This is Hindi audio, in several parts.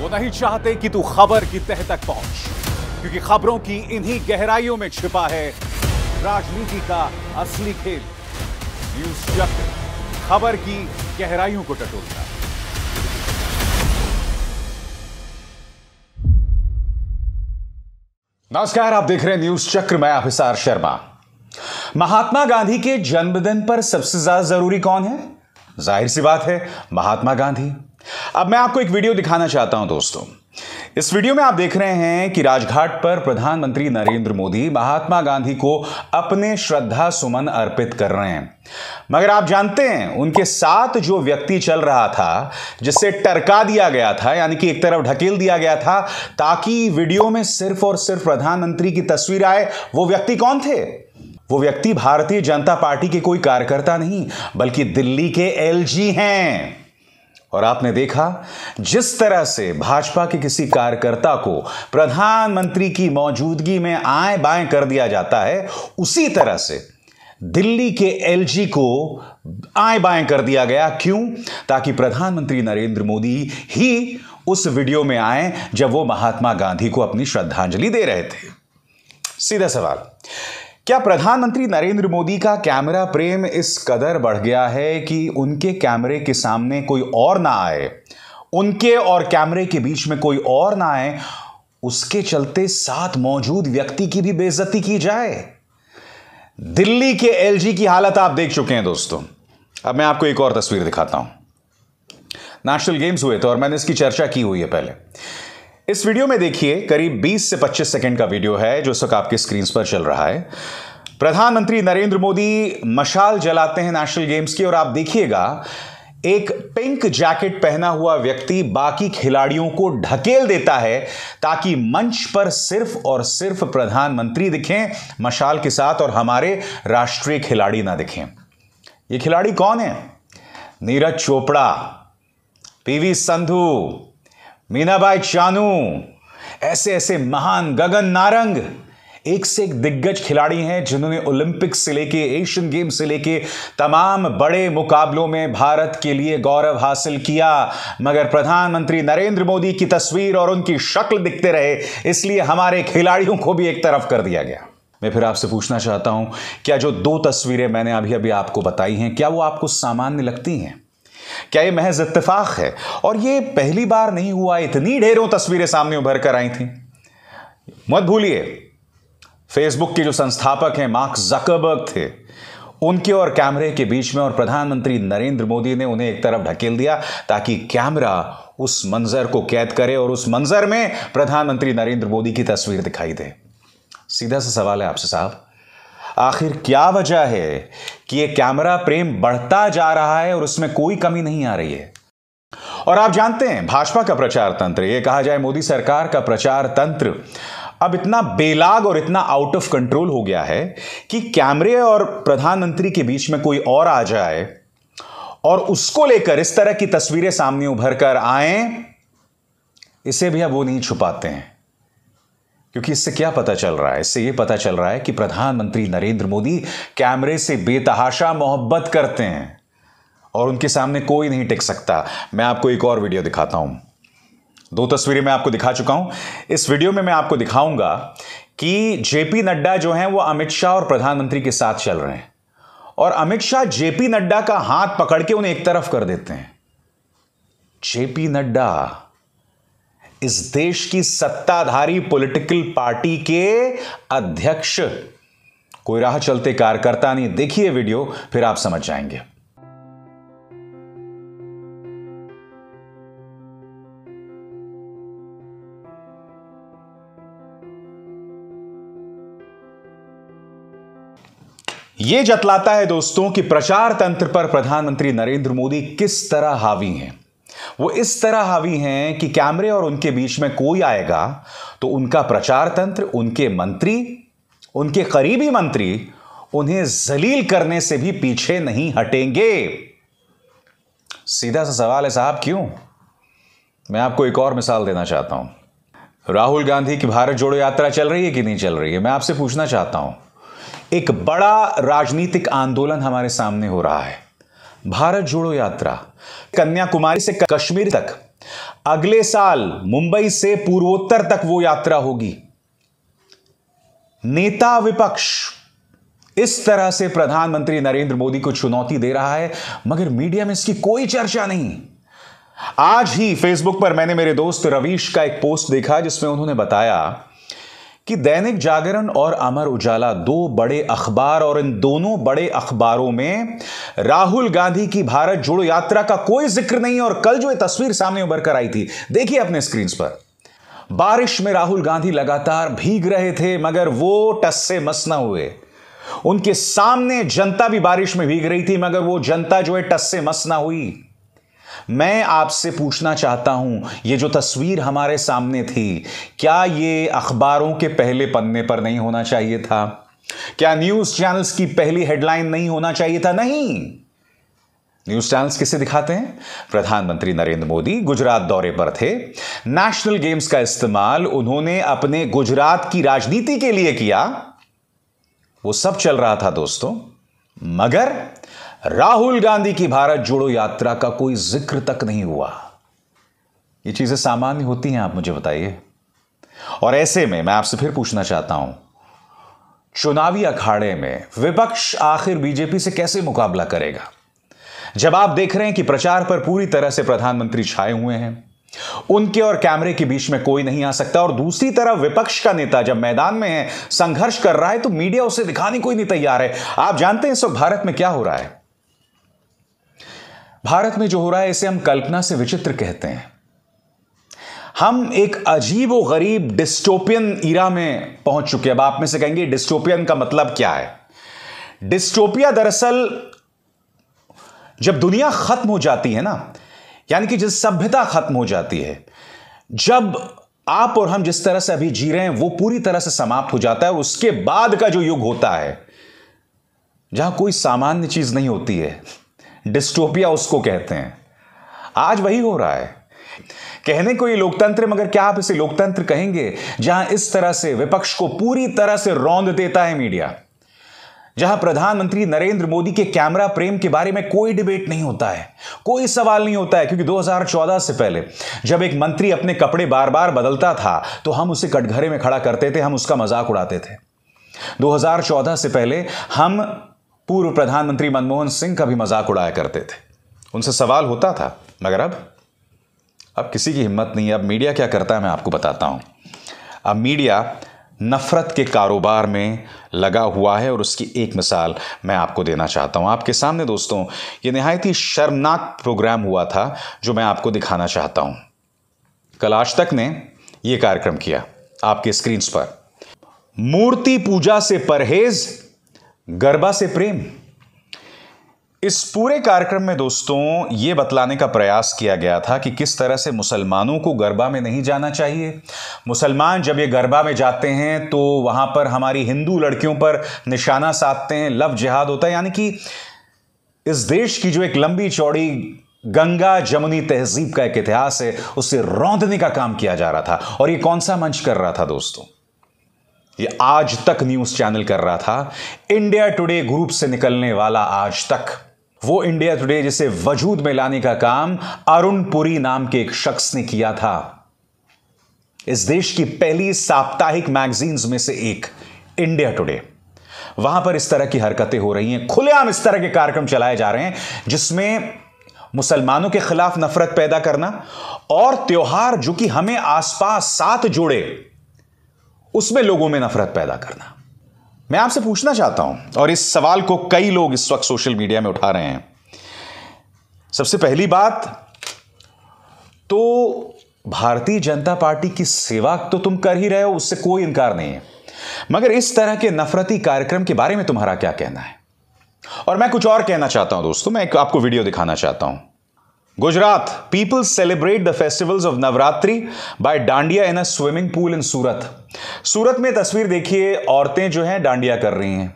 वो नहीं चाहते कि तू खबर की तह तक पहुंच क्योंकि खबरों की इन्हीं गहराइयों में छिपा है राजनीति का असली खेल न्यूज चक्र खबर की गहराइयों को टटोलता नमस्कार आप देख रहे हैं न्यूज चक्र मैं अभिसार शर्मा महात्मा गांधी के जन्मदिन पर सबसे ज्यादा जरूरी कौन है जाहिर सी बात है महात्मा गांधी अब मैं आपको एक वीडियो दिखाना चाहता हूं दोस्तों इस वीडियो में आप देख रहे हैं कि राजघाट पर प्रधानमंत्री नरेंद्र मोदी महात्मा गांधी को अपने श्रद्धा सुमन अर्पित कर रहे हैं मगर आप जानते हैं उनके साथ जो व्यक्ति चल रहा था जिसे टरका दिया गया था यानी कि एक तरफ ढकेल दिया गया था ताकि वीडियो में सिर्फ और सिर्फ प्रधानमंत्री की तस्वीर आए वो व्यक्ति कौन थे वो व्यक्ति भारतीय जनता पार्टी के कोई कार्यकर्ता नहीं बल्कि दिल्ली के एलजी हैं और आपने देखा जिस तरह से भाजपा के किसी कार्यकर्ता को प्रधानमंत्री की मौजूदगी में आए बाएं कर दिया जाता है उसी तरह से दिल्ली के एलजी को आए बाएं कर दिया गया क्यों ताकि प्रधानमंत्री नरेंद्र मोदी ही उस वीडियो में आए जब वो महात्मा गांधी को अपनी श्रद्धांजलि दे रहे थे सीधा सवाल क्या प्रधानमंत्री नरेंद्र मोदी का कैमरा प्रेम इस कदर बढ़ गया है कि उनके कैमरे के सामने कोई और ना आए उनके और कैमरे के बीच में कोई और ना आए उसके चलते साथ मौजूद व्यक्ति की भी बेजती की जाए दिल्ली के एलजी की हालत आप देख चुके हैं दोस्तों अब मैं आपको एक और तस्वीर दिखाता हूं नेशनल गेम्स हुए थे और मैंने इसकी चर्चा की हुई है पहले इस वीडियो में देखिए करीब 20 से 25 सेकंड का वीडियो है जो इस वक्त आपके स्क्रीन पर चल रहा है प्रधानमंत्री नरेंद्र मोदी मशाल जलाते हैं नेशनल गेम्स की और आप देखिएगा एक पिंक जैकेट पहना हुआ व्यक्ति बाकी खिलाड़ियों को ढकेल देता है ताकि मंच पर सिर्फ और सिर्फ प्रधानमंत्री दिखें मशाल के साथ और हमारे राष्ट्रीय खिलाड़ी ना दिखें ये खिलाड़ी कौन है नीरज चोपड़ा पीवी संधू मीनाबाई चानू ऐसे ऐसे महान गगन नारंग एक से एक दिग्गज खिलाड़ी हैं जिन्होंने ओलंपिक से लेके एशियन गेम से लेके तमाम बड़े मुकाबलों में भारत के लिए गौरव हासिल किया मगर प्रधानमंत्री नरेंद्र मोदी की तस्वीर और उनकी शक्ल दिखते रहे इसलिए हमारे खिलाड़ियों को भी एक तरफ कर दिया गया मैं फिर आपसे पूछना चाहता हूं क्या जो दो तस्वीरें मैंने अभी अभी आपको बताई हैं क्या वो आपको सामान्य लगती हैं क्या ये महज इतफाक है और ये पहली बार नहीं हुआ इतनी ढेरों तस्वीरें सामने उभर कर आई थी मत भूलिए फेसबुक के जो संस्थापक हैं मार्क जकबर्ग थे उनके और कैमरे के बीच में और प्रधानमंत्री नरेंद्र मोदी ने उन्हें एक तरफ ढकेल दिया ताकि कैमरा उस मंजर को कैद करे और उस मंजर में प्रधानमंत्री नरेंद्र मोदी की तस्वीर दिखाई दे सीधा सा सवाल है आपसे साहब आखिर क्या वजह है कि ये कैमरा प्रेम बढ़ता जा रहा है और उसमें कोई कमी नहीं आ रही है और आप जानते हैं भाजपा का प्रचार तंत्र ये कहा जाए मोदी सरकार का प्रचार तंत्र अब इतना बेलाग और इतना आउट ऑफ कंट्रोल हो गया है कि कैमरे और प्रधानमंत्री के बीच में कोई और आ जाए और उसको लेकर इस तरह की तस्वीरें सामने उभर कर आए इसे भी अब वो नहीं छुपाते हैं क्योंकि इससे क्या पता चल रहा है इससे यह पता चल रहा है कि प्रधानमंत्री नरेंद्र मोदी कैमरे से बेतहाशा मोहब्बत करते हैं और उनके सामने कोई नहीं टिक सकता मैं आपको एक और वीडियो दिखाता हूं दो तस्वीरें मैं आपको दिखा चुका हूं इस वीडियो में मैं आपको दिखाऊंगा कि जेपी नड्डा जो हैं वो अमित शाह और प्रधानमंत्री के साथ चल रहे हैं और अमित शाह जेपी नड्डा का हाथ पकड़ के उन्हें एक तरफ कर देते हैं जेपी नड्डा इस देश की सत्ताधारी पॉलिटिकल पार्टी के अध्यक्ष कोई राह चलते कार्यकर्ता नहीं देखिए वीडियो फिर आप समझ जाएंगे यह जतलाता है दोस्तों कि प्रचार तंत्र पर प्रधानमंत्री नरेंद्र मोदी किस तरह हावी हैं वो इस तरह हावी हैं कि कैमरे और उनके बीच में कोई आएगा तो उनका प्रचार तंत्र उनके मंत्री उनके करीबी मंत्री उन्हें जलील करने से भी पीछे नहीं हटेंगे सीधा सा सवाल है साहब क्यों मैं आपको एक और मिसाल देना चाहता हूं राहुल गांधी की भारत जोड़ो यात्रा चल रही है कि नहीं चल रही है मैं आपसे पूछना चाहता हूं एक बड़ा राजनीतिक आंदोलन हमारे सामने हो रहा है भारत जोड़ो यात्रा कन्याकुमारी से कश्मीर तक अगले साल मुंबई से पूर्वोत्तर तक वो यात्रा होगी नेता विपक्ष इस तरह से प्रधानमंत्री नरेंद्र मोदी को चुनौती दे रहा है मगर मीडिया में इसकी कोई चर्चा नहीं आज ही फेसबुक पर मैंने मेरे दोस्त रवीश का एक पोस्ट देखा जिसमें उन्होंने बताया कि दैनिक जागरण और अमर उजाला दो बड़े अखबार और इन दोनों बड़े अखबारों में राहुल गांधी की भारत जोड़ो यात्रा का कोई जिक्र नहीं और कल जो ये तस्वीर सामने उभर कर आई थी देखिए अपने स्क्रीन पर बारिश में राहुल गांधी लगातार भीग रहे थे मगर वो टस से मस न हुए उनके सामने जनता भी बारिश में भीग रही थी मगर वो जनता जो है टस से मस ना हुई मैं आपसे पूछना चाहता हूं ये जो तस्वीर हमारे सामने थी क्या ये अखबारों के पहले पन्ने पर नहीं होना चाहिए था क्या न्यूज चैनल्स की पहली हेडलाइन नहीं होना चाहिए था नहीं न्यूज चैनल्स किसे दिखाते हैं प्रधानमंत्री नरेंद्र मोदी गुजरात दौरे पर थे नेशनल गेम्स का इस्तेमाल उन्होंने अपने गुजरात की राजनीति के लिए किया वो सब चल रहा था दोस्तों मगर राहुल गांधी की भारत जोड़ो यात्रा का कोई जिक्र तक नहीं हुआ ये चीजें सामान्य होती हैं आप मुझे बताइए और ऐसे में मैं आपसे फिर पूछना चाहता हूं चुनावी अखाड़े में विपक्ष आखिर बीजेपी से कैसे मुकाबला करेगा जब आप देख रहे हैं कि प्रचार पर पूरी तरह से प्रधानमंत्री छाए हुए हैं उनके और कैमरे के बीच में कोई नहीं आ सकता और दूसरी तरफ विपक्ष का नेता जब मैदान में है संघर्ष कर रहा है तो मीडिया उसे दिखाने कोई नहीं तैयार है आप जानते हैं इस वक्त भारत में क्या हो रहा है भारत में जो हो रहा है इसे हम कल्पना से विचित्र कहते हैं हम एक अजीब व गरीब डिस्टोपियन ईरा में पहुंच चुके हैं अब आप में से कहेंगे डिस्टोपियन का मतलब क्या है डिस्टोपिया दरअसल जब दुनिया खत्म हो जाती है ना यानी कि जिस सभ्यता खत्म हो जाती है जब आप और हम जिस तरह से अभी जी रहे हैं वो पूरी तरह से समाप्त हो जाता है उसके बाद का जो युग होता है जहां कोई सामान्य चीज नहीं होती है डिस्टोपिया उसको कहते हैं आज वही हो रहा है कहने को ये लोकतंत्र मगर क्या आप इसे लोकतंत्र कहेंगे जहां इस तरह से विपक्ष को पूरी तरह से रौंद देता है मीडिया जहां प्रधानमंत्री नरेंद्र मोदी के कैमरा प्रेम के बारे में कोई डिबेट नहीं होता है कोई सवाल नहीं होता है क्योंकि 2014 से पहले जब एक मंत्री अपने कपड़े बार बार बदलता था तो हम उसे कटघरे में खड़ा करते थे हम उसका मजाक उड़ाते थे 2014 से पहले हम पूर्व प्रधानमंत्री मनमोहन सिंह का भी मजाक उड़ाया करते थे उनसे सवाल होता था मगर अब अब किसी की हिम्मत नहीं है अब मीडिया क्या करता है मैं आपको बताता हूं अब मीडिया नफरत के कारोबार में लगा हुआ है और उसकी एक मिसाल मैं आपको देना चाहता हूं आपके सामने दोस्तों ये नहायत ही शर्मनाक प्रोग्राम हुआ था जो मैं आपको दिखाना चाहता हूं कल आज तक ने यह कार्यक्रम किया आपके स्क्रीन पर मूर्ति पूजा से परहेज गरबा से प्रेम इस पूरे कार्यक्रम में दोस्तों ये बतलाने का प्रयास किया गया था कि किस तरह से मुसलमानों को गरबा में नहीं जाना चाहिए मुसलमान जब ये गरबा में जाते हैं तो वहाँ पर हमारी हिंदू लड़कियों पर निशाना साधते हैं लव जिहाद होता है यानी कि इस देश की जो एक लंबी चौड़ी गंगा जमुनी तहजीब का एक इतिहास है उससे रौंदने का काम किया जा रहा था और ये कौन सा मंच कर रहा था दोस्तों ये आज तक न्यूज़ चैनल कर रहा था इंडिया टुडे ग्रुप से निकलने वाला आज तक वो इंडिया टुडे जिसे वजूद में लाने का काम अरुण पुरी नाम के एक शख्स ने किया था इस देश की पहली साप्ताहिक मैगजीन्स में से एक इंडिया टुडे वहां पर इस तरह की हरकतें हो रही हैं खुलेआम इस तरह के कार्यक्रम चलाए जा रहे हैं जिसमें मुसलमानों के खिलाफ नफरत पैदा करना और त्यौहार जो कि हमें आसपास साथ जोड़े उसमें लोगों में नफरत पैदा करना मैं आपसे पूछना चाहता हूं और इस सवाल को कई लोग इस वक्त सोशल मीडिया में उठा रहे हैं सबसे पहली बात तो भारतीय जनता पार्टी की सेवा तो तुम कर ही रहे हो उससे कोई इनकार नहीं है मगर इस तरह के नफरती कार्यक्रम के बारे में तुम्हारा क्या कहना है और मैं कुछ और कहना चाहता हूं दोस्तों मैं आपको वीडियो दिखाना चाहता हूं Gujarat people celebrate the festivals of Navratri by Dandiya in a swimming pool in Surat Surat में तस्वीर देखिए औरतें जो हैं डांडिया कर रही हैं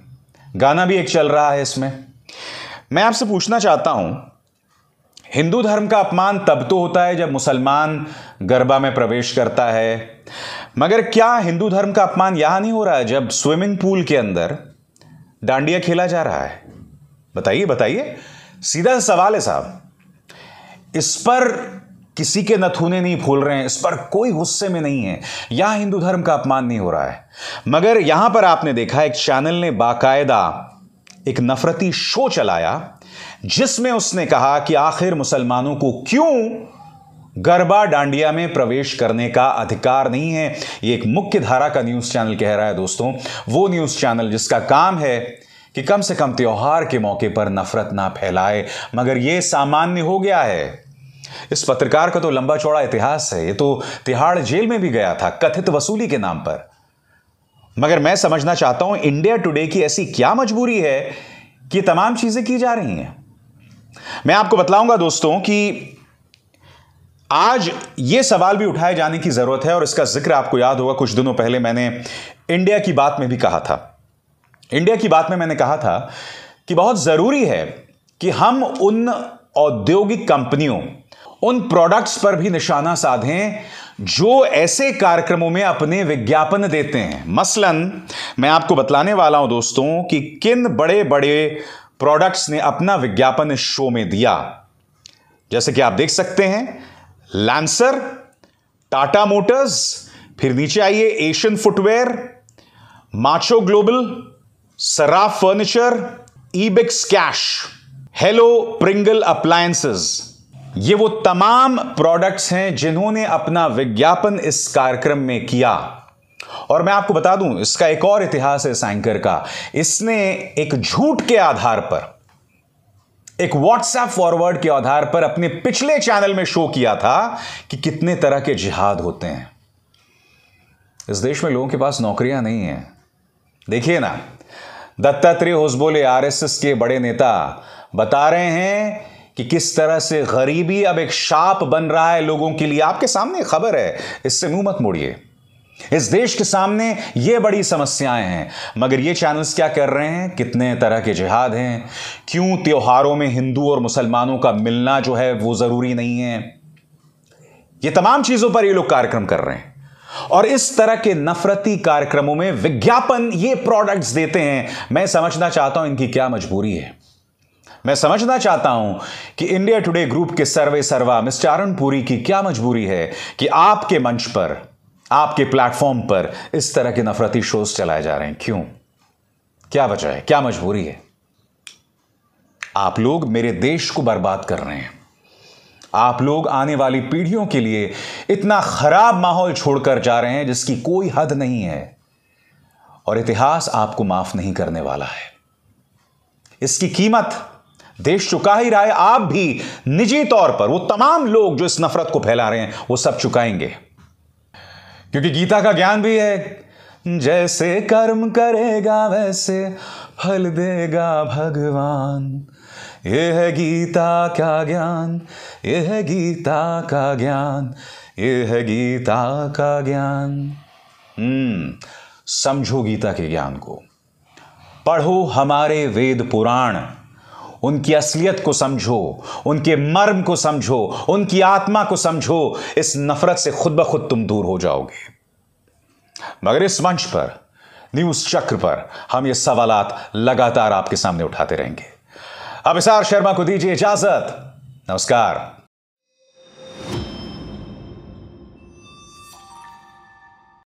गाना भी एक चल रहा है इसमें मैं आपसे पूछना चाहता हूं हिंदू धर्म का अपमान तब तो होता है जब मुसलमान गरबा में प्रवेश करता है मगर क्या हिंदू धर्म का अपमान यहां नहीं हो रहा है जब स्विमिंग पूल के अंदर डांडिया खेला जा रहा है बताइए बताइए सीधा सवाल है साहब इस पर किसी के नथुने नहीं फूल रहे हैं इस पर कोई गुस्से में नहीं है यहां हिंदू धर्म का अपमान नहीं हो रहा है मगर यहां पर आपने देखा एक चैनल ने बाकायदा एक नफरती शो चलाया जिसमें उसने कहा कि आखिर मुसलमानों को क्यों गरबा डांडिया में प्रवेश करने का अधिकार नहीं है ये एक मुख्य धारा का न्यूज चैनल कह रहा है दोस्तों वो न्यूज चैनल जिसका काम है कि कम से कम त्यौहार के मौके पर नफरत ना फैलाए मगर यह सामान्य हो गया है इस पत्रकार का तो लंबा चौड़ा इतिहास है ये तो तिहाड़ जेल में भी गया था कथित वसूली के नाम पर मगर मैं समझना चाहता हूं इंडिया टुडे की ऐसी क्या मजबूरी है कि तमाम चीजें की जा रही हैं मैं आपको बतलाऊंगा दोस्तों कि आज ये सवाल भी उठाए जाने की जरूरत है और इसका जिक्र आपको याद होगा कुछ दिनों पहले मैंने इंडिया की बात में भी कहा था इंडिया की बात में मैंने कहा था कि बहुत जरूरी है कि हम उन औद्योगिक कंपनियों उन प्रोडक्ट्स पर भी निशाना साधें जो ऐसे कार्यक्रमों में अपने विज्ञापन देते हैं मसलन मैं आपको बतलाने वाला हूं दोस्तों कि किन बड़े बड़े प्रोडक्ट्स ने अपना विज्ञापन इस शो में दिया जैसे कि आप देख सकते हैं लैंसर टाटा मोटर्स फिर नीचे आइए Asian footwear macho global Saraf furniture Ebix cash hello Pringle appliances ये वो तमाम प्रोडक्ट्स हैं जिन्होंने अपना विज्ञापन इस कार्यक्रम में किया और मैं आपको बता दूं इसका एक और इतिहास है इस एंकर का इसने एक झूठ के आधार पर एक व्हाट्सएप फॉरवर्ड के आधार पर अपने पिछले चैनल में शो किया था कि कितने तरह के जिहाद होते हैं इस देश में लोगों के पास नौकरियां नहीं है देखिए ना दत्तात्रेय होसबोले आरएसएस के बड़े नेता बता रहे हैं कि किस तरह से गरीबी अब एक शाप बन रहा है लोगों के लिए आपके सामने खबर है इससे मुंह मत मोड़िए इस देश के सामने ये बड़ी समस्याएं हैं मगर ये चैनल्स क्या कर रहे हैं कितने तरह के जिहाद हैं क्यों त्योहारों में हिंदू और मुसलमानों का मिलना जो है वो ज़रूरी नहीं है ये तमाम चीज़ों पर ये लोग कार्यक्रम कर रहे हैं और इस तरह के नफरती कार्यक्रमों में विज्ञापन ये प्रोडक्ट्स देते हैं मैं समझना चाहता हूं इनकी क्या मजबूरी है मैं समझना चाहता हूं कि इंडिया टुडे ग्रुप के सर्वे सर्वा मिस्टर अरुण पुरी की क्या मजबूरी है कि आपके मंच पर आपके प्लेटफॉर्म पर इस तरह के नफरती शोज चलाए जा रहे हैं क्यों क्या वजह है क्या मजबूरी है आप लोग मेरे देश को बर्बाद कर रहे हैं आप लोग आने वाली पीढ़ियों के लिए इतना खराब माहौल छोड़कर जा रहे हैं जिसकी कोई हद नहीं है और इतिहास आपको माफ नहीं करने वाला है इसकी कीमत देश चुका ही रहा है आप भी निजी तौर पर वो तमाम लोग जो इस नफरत को फैला रहे हैं वो सब चुकाएंगे क्योंकि गीता का ज्ञान भी है जैसे कर्म करेगा वैसे फल देगा भगवान ये है गीता का ज्ञान ये है गीता का ज्ञान ये है गीता का ज्ञान हम्म समझो गीता के ज्ञान को पढ़ो हमारे वेद पुराण उनकी असलियत को समझो उनके मर्म को समझो उनकी आत्मा को समझो इस नफरत से खुद ब खुद तुम दूर हो जाओगे मगर इस मंच पर न्यूज चक्र पर हम ये सवाल लगातार आपके सामने उठाते रहेंगे अब इसार शर्मा को दीजिए इजाजत नमस्कार